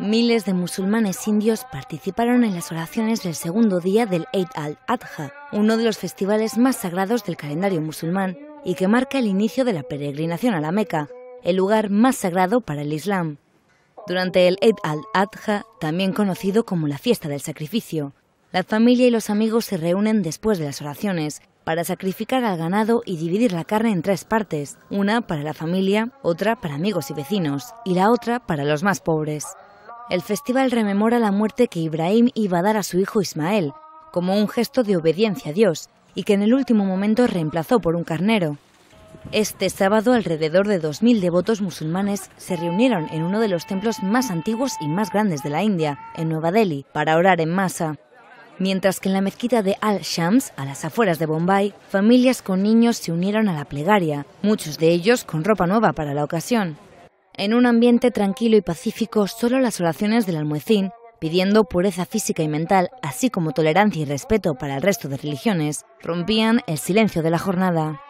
Miles de musulmanes indios participaron en las oraciones del segundo día del Eid al-Adha, uno de los festivales más sagrados del calendario musulmán y que marca el inicio de la peregrinación a la Meca, el lugar más sagrado para el Islam. Durante el Eid al-Adha, también conocido como la fiesta del sacrificio, la familia y los amigos se reúnen después de las oraciones para sacrificar al ganado y dividir la carne en tres partes, una para la familia, otra para amigos y vecinos y la otra para los más pobres el festival rememora la muerte que Ibrahim iba a dar a su hijo Ismael, como un gesto de obediencia a Dios, y que en el último momento reemplazó por un carnero. Este sábado alrededor de 2.000 devotos musulmanes se reunieron en uno de los templos más antiguos y más grandes de la India, en Nueva Delhi, para orar en masa. Mientras que en la mezquita de Al-Shams, a las afueras de Bombay, familias con niños se unieron a la plegaria, muchos de ellos con ropa nueva para la ocasión. En un ambiente tranquilo y pacífico, solo las oraciones del almuecín, pidiendo pureza física y mental, así como tolerancia y respeto para el resto de religiones, rompían el silencio de la jornada.